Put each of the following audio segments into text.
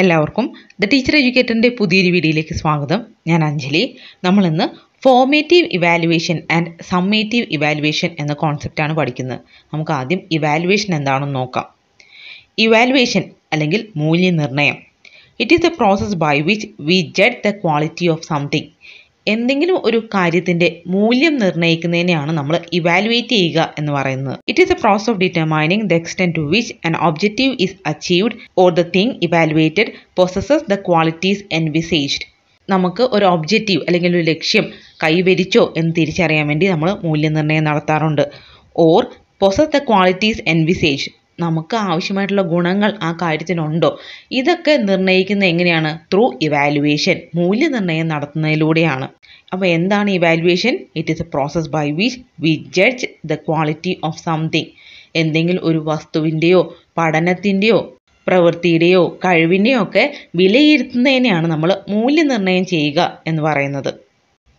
എല്ലാവർക്കും the teacher എഡ്യൂക്കേറ്ററിൻ്റെ പുതിയൊരു വീഡിയോയിലേക്ക് സ്വാഗതം ഞാൻ അഞ്ജലി നമ്മളിന്ന് formative evaluation and summative evaluation എന്ന കോൺസെപ്റ്റാണ് പഠിക്കുന്നത് നമുക്ക് ആദ്യം ഇവാലുവേഷൻ എന്താണെന്ന് നോക്കാം ഇവാലുവേഷൻ അല്ലെങ്കിൽ മൂല്യനിർണ്ണയം it is a process by which we judge the quality of something എന്തെങ്കിലും ഒരു കാര്യത്തിന്റെ മൂല്യം നിർണ്ണയിക്കുന്നതിനെയാണ് നമ്മൾ ഇവാലുവേറ്റ് ചെയ്യുക എന്ന് പറയുന്നത് it is a process of determining the extent to which an objective is achieved or the thing evaluated possesses the qualities envisaged നമുക്ക് ഒരു ഒബ്ജക്റ്റീവ് അല്ലെങ്കിൽ ഒരു ലക്ഷ്യം കൈവരിച്ചോ എന്ന് തിരിച്ചറിയാൻ വേണ്ടി നമ്മൾ മൂല്യനിർണ്ണയം നടത്താറുണ്ട് or process the qualities envisage നമുക്ക് ആവശ്യമായിട്ടുള്ള ഗുണങ്ങൾ ആ കാര്യത്തിനുണ്ടോ ഇതൊക്കെ നിർണ്ണയിക്കുന്നത് എങ്ങനെയാണ് ത്രൂ ഇവാലുവേഷൻ മൂല്യനിർണ്ണയം നടത്തുന്നതിലൂടെയാണ് അപ്പോൾ എന്താണ് evaluation it is a process by which we judge the quality of something എന്തെങ്കിലും ഒരു വസ്തുവിൻ്റെയോ പഠനത്തിൻ്റെയോ പ്രവൃത്തിയുടെയോ കഴിവിൻ്റെയോ ഒക്കെ വിലയിരുത്തുന്നതിനെയാണ് നമ്മൾ മൂല്യനിർണ്ണയം ചെയ്യുക എന്ന് പറയുന്നത്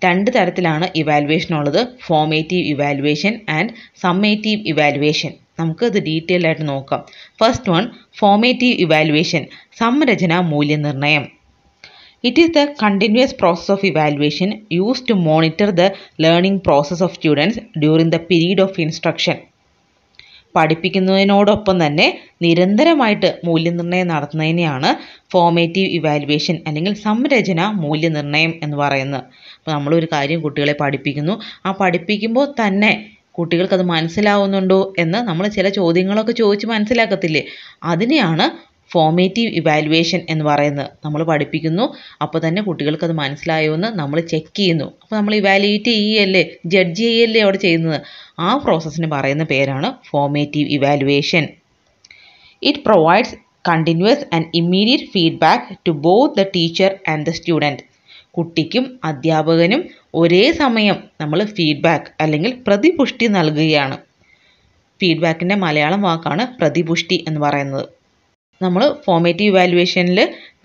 രണ്ട് തരത്തിലാണ് ഇവാലുവേഷൻ ഉള്ളത് formative evaluation and summative evaluation നമുക്കത് ഡീറ്റെയിൽ ആയിട്ട് നോക്കാം ഫസ്റ്റ് വൺ ഫോമേറ്റീവ് ഇവാലുവേഷൻ സംരചന മൂല്യനിർണ്ണയം it is the continuous process of evaluation use to monitor the learning process of students during the period of instruction പഠിപ്പിക്കുന്നതിനോടൊപ്പം തന്നെ നിരന്തരമായിട്ട് മൂല്യനിർണ്ണയം നടത്തുന്നതിനെയാണ് ഫോമേറ്റീവ് ഇവാലുവേഷൻ അല്ലെങ്കിൽ സംരചന മൂല്യനിർണ്ണയം എന്ന് പറയുന്നത് അപ്പോൾ നമ്മളൊരു കാര്യം കുട്ടികളെ പഠിപ്പിക്കുന്നു ആ പഠിപ്പിക്കുമ്പോൾ തന്നെ കുട്ടികൾക്കത് മനസ്സിലാവുന്നുണ്ടോ എന്ന് നമ്മൾ ചില ചോദ്യങ്ങളൊക്കെ ചോദിച്ച് മനസ്സിലാക്കത്തില്ലേ അതിനെയാണ് ഫോമേറ്റീവ് ഇവാലുവേഷൻ എന്ന് പറയുന്നത് നമ്മൾ പഠിപ്പിക്കുന്നു അപ്പോൾ തന്നെ കുട്ടികൾക്ക് അത് മനസ്സിലായോ എന്ന് നമ്മൾ ചെക്ക് ചെയ്യുന്നു അപ്പോൾ നമ്മൾ ഇവാലുവേറ്റ് ചെയ്യല്ലേ ജഡ്ജ് ചെയ്യല്ലേ അവിടെ ചെയ്യുന്നത് ആ പ്രോസസ്സിന് പറയുന്ന പേരാണ് formative evaluation it provides continuous and immediate feedback to both the teacher and the student കുട്ടിക്കും അധ്യാപകനും ഒരേ സമയം നമ്മൾ ഫീഡ്ബാക്ക് അല്ലെങ്കിൽ പ്രതിപുഷ്ടി നൽകുകയാണ് ഫീഡ്ബാക്കിൻ്റെ മലയാളം വാക്കാണ് പ്രതിപുഷ്ടി എന്ന് പറയുന്നത് നമ്മൾ ഫോമേറ്റീവ് ഇവാലുവേഷനിൽ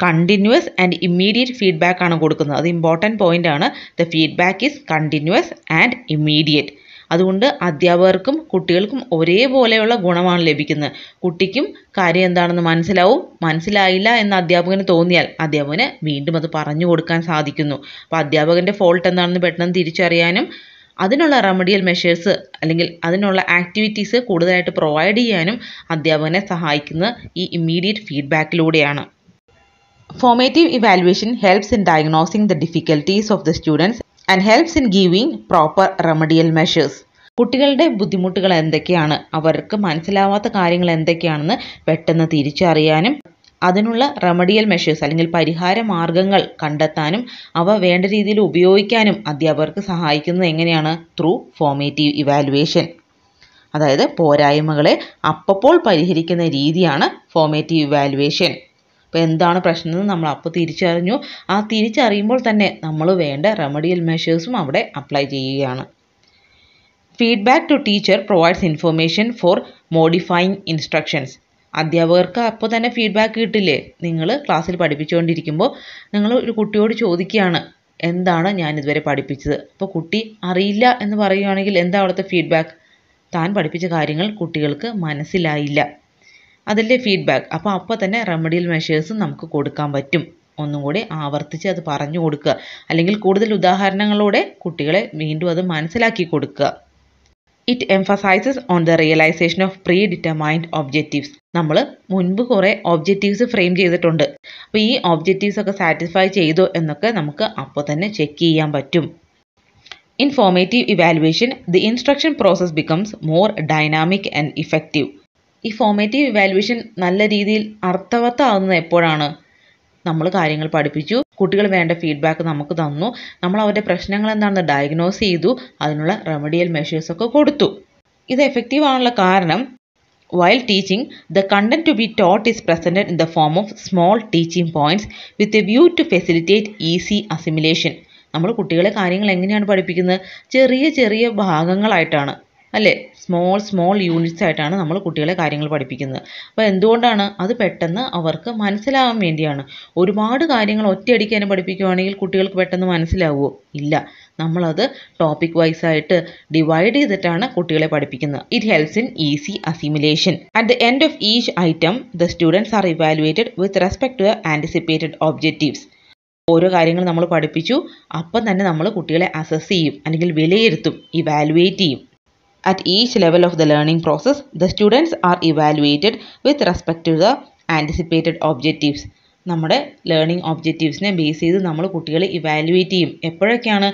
കണ്ടിന്യൂസ് ആൻഡ് ഇമ്മീഡിയറ്റ് ഫീഡ്ബാക്ക് ആണ് കൊടുക്കുന്നത് അത് ഇമ്പോർട്ടൻറ്റ് പോയിൻ്റ് ആണ് the feedback is continuous and immediate അതുകൊണ്ട് അധ്യാപകർക്കും കുട്ടികൾക്കും ഒരേപോലെയുള്ള ഗുണമാണ് ലഭിക്കുന്നത് കുട്ടിക്കും കാര്യം എന്താണെന്ന് മനസ്സിലാവും മനസ്സിലായില്ല എന്ന് അധ്യാപകന് തോന്നിയാൽ അധ്യാപകന് വീണ്ടും അത് പറഞ്ഞു കൊടുക്കാൻ സാധിക്കുന്നു അപ്പോൾ അധ്യാപകൻ്റെ ഫോൾട്ട് എന്താണെന്ന് പെട്ടെന്ന് തിരിച്ചറിയാനും അതിനുള്ള റെമഡിയൽ മെഷേഴ്സ് അല്ലെങ്കിൽ അതിനുള്ള ആക്ടിവിറ്റീസ് കൂടുതലായിട്ട് പ്രൊവൈഡ് ചെയ്യാനും അധ്യാപകനെ സഹായിക്കുന്നത് ഈ ഇമ്മീഡിയറ്റ് ഫീഡ്ബാക്കിലൂടെയാണ് formative evaluation helps in diagnosing the difficulties of the students and helps in giving proper remedial measures കുട്ടികളുടെ ബുദ്ധിമുട്ടുകൾ എന്തൊക്കെയാണ് അവർക്ക് മനസ്സിലാവാത്ത കാര്യങ്ങൾ എന്തൊക്കെയാണെന്ന് പെട്ടെന്ന് തിരിച്ചറിയാനും അതിനുള്ള റെമഡിയൽ മെഷേഴ്സ് അല്ലെങ്കിൽ പരിഹാര മാർഗങ്ങൾ കണ്ടെത്താനും അവ വേണ്ട രീതിയിൽ ഉപയോഗിക്കാനും അധ്യാപകർക്ക് സഹായിക്കുന്നത് എങ്ങനെയാണ് ത്രൂ ഫോമേറ്റീവ് ഇവാലുവേഷൻ അതായത് പോരായ്മകളെ അപ്പപ്പോൾ പരിഹരിക്കുന്ന രീതിയാണ് ഫോമേറ്റീവ് ഇവാലുവേഷൻ അപ്പോൾ എന്താണ് പ്രശ്നം എന്ന് നമ്മൾ അപ്പോൾ തിരിച്ചറിഞ്ഞു ആ തിരിച്ചറിയുമ്പോൾ തന്നെ നമ്മൾ വേണ്ട റെമഡിയൽ മെഷേഴ്സും അവിടെ അപ്ലൈ ചെയ്യുകയാണ് feedback to teacher provides information for modifying instructions അധ്യാപകർക്ക് അപ്പോൾ തന്നെ ഫീഡ്ബാക്ക് കിട്ടില്ലേ നിങ്ങൾ ക്ലാസ്സിൽ പഠിപ്പിച്ചുകൊണ്ടിരിക്കുമ്പോൾ നിങ്ങൾ ഒരു കുട്ടിയോട് ചോദിക്കുകയാണ് എന്താണ് ഞാൻ ഇതുവരെ പഠിപ്പിച്ചത് അപ്പോൾ കുട്ടി അറിയില്ല എന്ന് പറയുകയാണെങ്കിൽ എന്താ അവിടുത്തെ ഫീഡ്ബാക്ക് താൻ പഠിപ്പിച്ച കാര്യങ്ങൾ കുട്ടികൾക്ക് മനസ്സിലായില്ല അതിൻ്റെ ഫീഡ്ബാക്ക് അപ്പോൾ അപ്പോൾ തന്നെ റെമഡിയൽ മെഷേഴ്സ് നമുക്ക് കൊടുക്കാൻ പറ്റും ഒന്നും കൂടി ആവർത്തിച്ച് അത് പറഞ്ഞു കൊടുക്കുക അല്ലെങ്കിൽ കൂടുതൽ ഉദാഹരണങ്ങളോടെ കുട്ടികളെ വീണ്ടും അത് മനസ്സിലാക്കി കൊടുക്കുക it emphasises on the realisation of predetermined objectives നമ്മൾ മുൻപ് കുറേ ഒബ്ജക്റ്റീവ്സ് ഫ്രെയിം ചെയ്തിട്ടുണ്ട് അപ്പോൾ ഈ ഒബ്ജക്റ്റീവ്സ് ഒക്കെ സാറ്റിസ്ഫൈ ചെയ്തോ എന്നൊക്കെ നമുക്ക് അപ്പോൾ തന്നെ ചെക്ക് ചെയ്യാൻ പറ്റും informative evaluation the instruction process becomes more dynamic and effective ഈ ഫോമേറ്റീവ് ഇവാലുവേഷൻ നല്ല രീതിയിൽ അർത്ഥവത്താവുന്നത് എപ്പോഴാണ് നമ്മൾ കാര്യങ്ങൾ പഠിപ്പിച്ചു കുട്ടികൾ വേണ്ട ഫീഡ്ബാക്ക് നമുക്ക് തന്നു നമ്മൾ അവരുടെ പ്രശ്നങ്ങൾ എന്താണെന്ന് ഡയഗ്നോസ് ചെയ്തു അതിനുള്ള റെമഡിയൽ മെഷേഴ്സൊക്കെ കൊടുത്തു ഇത് എഫക്റ്റീവ് ആണുള്ള കാരണം while teaching the content to be taught is presented in the form of small teaching points with a view to facilitate easy assimilation നമ്മൾ കുട്ടികളെ കാര്യങ്ങൾ എങ്ങനെയാണ് പഠിപ്പിക്കുന്നത് ചെറിയ ചെറിയ ഭാഗങ്ങളായിട്ടാണ് അല്ലേ സ്മോൾ സ്മോൾ യൂണിറ്റ്സ് ആയിട്ടാണ് നമ്മൾ കുട്ടികളെ കാര്യങ്ങൾ പഠിപ്പിക്കുന്നത് അപ്പോൾ എന്തുകൊണ്ടാണ് അത് പെട്ടെന്ന് അവർക്ക് മനസ്സിലാവാൻ വേണ്ടിയാണ് ഒരുപാട് കാര്യങ്ങൾ ഒറ്റയടിക്ക് തന്നെ പഠിപ്പിക്കുകയാണെങ്കിൽ കുട്ടികൾക്ക് പെട്ടെന്ന് മനസ്സിലാവുമോ ഇല്ല നമ്മളത് ടോപ്പിക് വൈസ് ആയിട്ട് ഡിവൈഡ് ചെയ്തിട്ടാണ് കുട്ടികളെ പഠിപ്പിക്കുന്നത് it helps in easy assimilation at the end of each item the students are evaluated with respect to anticipated objectives ഓരോ കാര്യങ്ങൾ നമ്മൾ പഠിപ്പിച്ചു അപ്പം തന്നെ നമ്മൾ കുട്ടികളെ അസസ് ചെയ്യും അല്ലെങ്കിൽ വിലയിരുത്തും ഇവാലുവേറ്റ് ചെയ്യും At each level of the learning process, the students are evaluated with respect to the anticipated objectives. നമ്മുടെ ലേണിംഗ് ഒബ്ജക്റ്റീവ്സിനെ ബേസ് ചെയ്ത് നമ്മൾ കുട്ടികളെ ഇവാലുവേറ്റ് ചെയ്യും എപ്പോഴൊക്കെയാണ്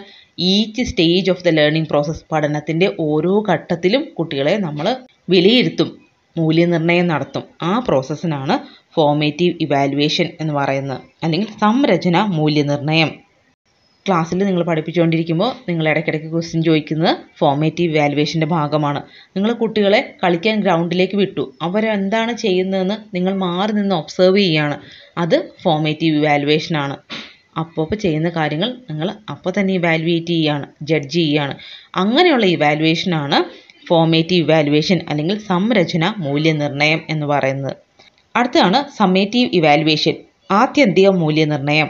each stage of the learning process പഠനത്തിൻ്റെ ഓരോ ഘട്ടത്തിലും കുട്ടികളെ നമ്മൾ വിലയിരുത്തും മൂല്യനിർണ്ണയം നടത്തും ആ പ്രോസസ്സിനാണ് ഫോമേറ്റീവ് ഇവാലുവേഷൻ എന്ന് പറയുന്നത് അല്ലെങ്കിൽ സംരചന മൂല്യനിർണ്ണയം ക്ലാസ്സിൽ നിങ്ങൾ പഠിപ്പിച്ചുകൊണ്ടിരിക്കുമ്പോൾ നിങ്ങൾ ഇടയ്ക്കിടയ്ക്ക് ക്വസ്റ്റ്യൻ ചോദിക്കുന്നത് ഫോമേറ്റീവ് വാലുവേഷൻ്റെ ഭാഗമാണ് നിങ്ങൾ കുട്ടികളെ കളിക്കാൻ ഗ്രൗണ്ടിലേക്ക് വിട്ടു അവരെന്താണ് ചെയ്യുന്നതെന്ന് നിങ്ങൾ മാറി നിന്ന് ഒബ്സർവ് ചെയ്യുകയാണ് അത് ഫോമേറ്റീവ് ആണ് അപ്പോൾ ചെയ്യുന്ന കാര്യങ്ങൾ നിങ്ങൾ അപ്പോൾ തന്നെ ഇവാലുവേറ്റ് ചെയ്യുകയാണ് ജഡ്ജ് ചെയ്യുകയാണ് അങ്ങനെയുള്ള ഇവാലുവേഷനാണ് ഫോമേറ്റീവ് ഇവാലുവേഷൻ അല്ലെങ്കിൽ സംരചന മൂല്യനിർണ്ണയം എന്ന് പറയുന്നത് അടുത്തതാണ് സമ്മേറ്റീവ് ഇവാലുവേഷൻ ആത്യന്തിക മൂല്യനിർണ്ണയം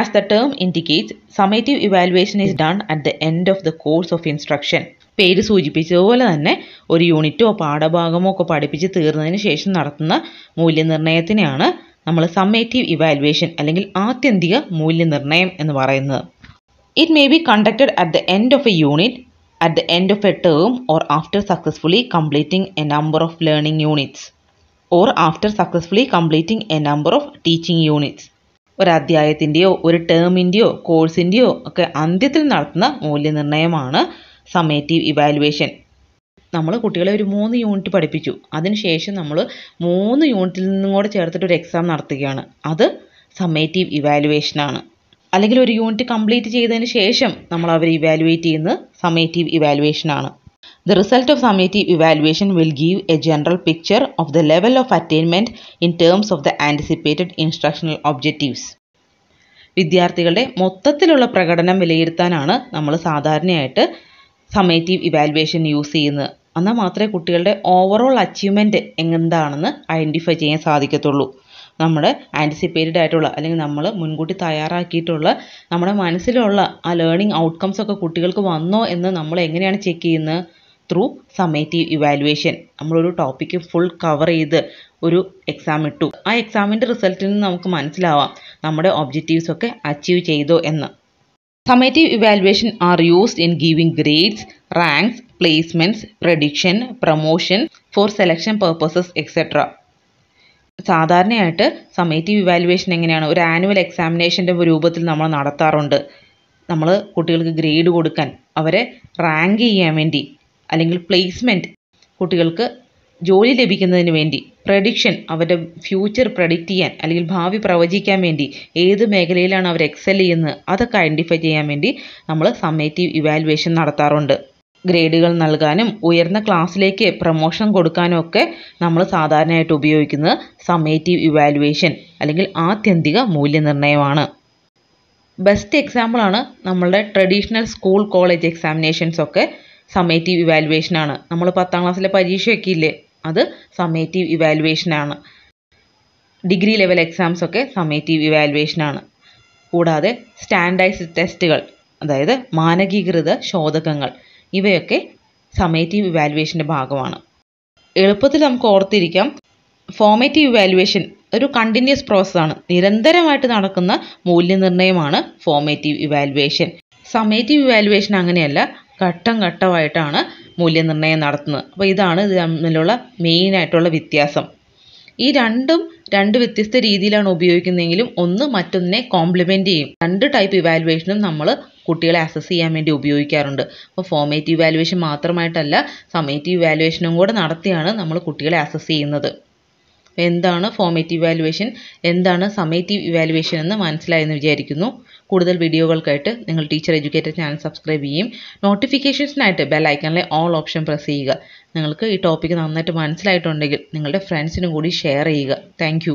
As the term indicates, summative evaluation is done at the end of the course of instruction. പേര് സൂചിപ്പിച്ചതുപോലെ തന്നെ ഒരു യൂണിറ്റോ പാഠഭാഗമോ ഒക്കെ പഠിപ്പിച്ച് തീർന്നതിന് ശേഷം നടത്തുന്ന മൂല്യനിർണ്ണയത്തിനെയാണ് നമ്മൾ സമ്മേറ്റീവ് ഇവാലുവേഷൻ അല്ലെങ്കിൽ ആത്യന്തിക മൂല്യനിർണ്ണയം എന്ന് പറയുന്നത് it may be conducted at the end of a unit at the end of a term or after successfully completing a number of learning units or after successfully completing a number of teaching units ഒരധ്യായത്തിൻ്റെയോ ഒരു ടേമിൻ്റെയോ കോഴ്സിൻ്റെയോ ഒക്കെ അന്ത്യത്തിൽ നടത്തുന്ന മൂല്യനിർണ്ണയമാണ് summative evaluation നമ്മൾ കുട്ടികളെ ഒരു മൂന്ന് യൂണിറ്റ് പഠിപ്പിച്ചു അതിനുശേഷം നമ്മൾ മൂന്ന് യൂണിറ്റിൽ നിന്നും കൂടെ ചേർത്തിട്ട് ഒരു എക്സാം നടത്തുകയാണ് അത് സമേറ്റീവ് ഇവാലുവേഷനാണ് അല്ലെങ്കിൽ ഒരു യൂണിറ്റ് കംപ്ലീറ്റ് ചെയ്തതിന് ശേഷം നമ്മൾ അവരെ ഇവാലുവേറ്റ് ചെയ്യുന്നത് സമേറ്റീവ് ഇവാലുവേഷനാണ് The result of summative evaluation will give a general picture of the level of attainment in terms of the anticipated instructional objectives. വിദ്യാർത്ഥികളുടെ മൊത്തത്തിലുള്ള പ്രകടനം വിലയിരുത്താനാണ് നമ്മൾ സാധാരണയായിട്ട് സമേറ്റീവ് ഇവാലുവേഷൻ യൂസ് ചെയ്യുന്നത് എന്നാൽ മാത്രമേ കുട്ടികളുടെ ഓവറോൾ അച്ചീവ്മെൻറ്റ് എന്താണെന്ന് ഐഡൻറ്റിഫൈ ചെയ്യാൻ സാധിക്കത്തുള്ളൂ നമ്മുടെ ആൻറ്റിസിപ്പേറ്റഡ് ആയിട്ടുള്ള അല്ലെങ്കിൽ നമ്മൾ മുൻകൂട്ടി തയ്യാറാക്കിയിട്ടുള്ള നമ്മുടെ മനസ്സിലുള്ള ആ ലേണിംഗ് ഔട്ട്കംസ് ഒക്കെ കുട്ടികൾക്ക് വന്നോ എന്ന് നമ്മൾ എങ്ങനെയാണ് ചെക്ക് ചെയ്യുന്നത് ത്രൂ സമേറ്റീവ് ഇവാലുവേഷൻ നമ്മളൊരു ടോപ്പിക്ക് ഫുൾ കവർ ചെയ്ത് ഒരു എക്സാം ഇട്ടു ആ എക്സാമിൻ്റെ റിസൾട്ടിൽ നിന്ന് നമുക്ക് മനസ്സിലാവാം നമ്മുടെ ഒബ്ജക്റ്റീവ്സ് ഒക്കെ അച്ചീവ് ചെയ്തോ എന്ന് summative evaluation are used in giving grades ranks placements prediction promotion for selection purposes etcetera സാധാരണയായിട്ട് സമേറ്റീവ് ഇവാലുവേഷൻ എങ്ങനെയാണ് ഒരു ആനുവൽ എക്സാമിനേഷൻ്റെ രൂപത്തിൽ നമ്മൾ നടത്താറുണ്ട് നമ്മൾ കുട്ടികൾക്ക് ഗ്രേഡ് കൊടുക്കാൻ അവരെ റാങ്ക് ചെയ്യാൻ വേണ്ടി അല്ലെങ്കിൽ പ്ലേസ്മെൻറ്റ് കുട്ടികൾക്ക് ജോലി ലഭിക്കുന്നതിന് വേണ്ടി പ്രഡിക്ഷൻ അവരുടെ ഫ്യൂച്ചർ പ്രഡിക്റ്റ് ചെയ്യാൻ അല്ലെങ്കിൽ ഭാവി പ്രവചിക്കാൻ വേണ്ടി ഏത് മേഖലയിലാണ് അവർ എക്സൽ ചെയ്യുന്നത് അതൊക്കെ ഐഡൻറ്റിഫൈ ചെയ്യാൻ വേണ്ടി നമ്മൾ സമ്മേറ്റീവ് ഇവാലുവേഷൻ നടത്താറുണ്ട് ഗ്രേഡുകൾ നൽകാനും ഉയർന്ന ക്ലാസ്സിലേക്ക് പ്രൊമോഷൻ കൊടുക്കാനും ഒക്കെ നമ്മൾ സാധാരണയായിട്ട് ഉപയോഗിക്കുന്നത് സമ്മേറ്റീവ് ഇവാലുവേഷൻ അല്ലെങ്കിൽ ആത്യന്തിക മൂല്യനിർണ്ണയമാണ് ബെസ്റ്റ് എക്സാമ്പിളാണ് നമ്മളുടെ ട്രഡീഷണൽ സ്കൂൾ കോളേജ് എക്സാമിനേഷൻസ് ഒക്കെ സമ്മേറ്റീവ് ഇവാലുവേഷനാണ് നമ്മൾ പത്താം ക്ലാസ്സിലെ പരീക്ഷയൊക്കെ ഇല്ലേ അത് സമ്മേറ്റീവ് ഇവാലുവേഷനാണ് ഡിഗ്രി ലെവൽ എക്സാംസ് ഒക്കെ സമ്മേറ്റീവ് ഇവാലുവേഷനാണ് കൂടാതെ സ്റ്റാൻഡൈസ്ഡ് ടെസ്റ്റുകൾ അതായത് മാനകീകൃത ശോധകങ്ങൾ ഇവയൊക്കെ സമേറ്റീവ് ഇവാലുവേഷൻ്റെ ഭാഗമാണ് എളുപ്പത്തിൽ നമുക്ക് ഓർത്തിരിക്കാം ഫോമേറ്റീവ് ഇവാലുവേഷൻ ഒരു കണ്ടിന്യൂസ് പ്രോസസ്സാണ് നിരന്തരമായിട്ട് നടക്കുന്ന മൂല്യനിർണ്ണയമാണ് ഫോമേറ്റീവ് ഇവാലുവേഷൻ സമേറ്റീവ് ഇവാലുവേഷൻ അങ്ങനെയല്ല ഘട്ടം ഘട്ടമായിട്ടാണ് മൂല്യനിർണ്ണയം നടത്തുന്നത് അപ്പോൾ ഇതാണ് ഇത് തമ്മിലുള്ള മെയിനായിട്ടുള്ള വ്യത്യാസം ഈ രണ്ടും രണ്ട് വ്യത്യസ്ത രീതിയിലാണ് ഉപയോഗിക്കുന്നതെങ്കിലും ഒന്ന് മറ്റൊന്നിനെ കോംപ്ലിമെൻ്റ് ചെയ്യും രണ്ട് ടൈപ്പ് ഇവാലുവേഷനും നമ്മൾ കുട്ടികളെ അസസ് ചെയ്യാൻ വേണ്ടി ഉപയോഗിക്കാറുണ്ട് അപ്പോൾ ഫോമേറ്റീവ് ഇവാലുവേഷൻ മാത്രമായിട്ടല്ല സമേറ്റീവ് ഇവാലുവേഷനും കൂടെ നടത്തിയാണ് നമ്മൾ കുട്ടികളെ അസസ് ചെയ്യുന്നത് എന്താണ് ഫോമേറ്റീവ് ഇവാലുവേഷൻ എന്താണ് സമേറ്റീവ് ഇവാലുവേഷൻ എന്ന് മനസ്സിലായെന്ന് വിചാരിക്കുന്നു കൂടുതൽ വീഡിയോകൾക്കായിട്ട് നിങ്ങൾ ടീച്ചർ എഡ്യൂക്കേറ്റഡ് ചാനൽ സബ്സ്ക്രൈബ് ചെയ്യും നോട്ടിഫിക്കേഷൻസിനായിട്ട് ബെൽ ഐക്കണിലെ ഓൾ ഓപ്ഷൻ പ്രസ് ചെയ്യുക നിങ്ങൾക്ക് ഈ ടോപ്പിക്ക് നന്നായിട്ട് മനസ്സിലായിട്ടുണ്ടെങ്കിൽ നിങ്ങളുടെ ഫ്രണ്ട്സിനും കൂടി ഷെയർ ചെയ്യുക താങ്ക്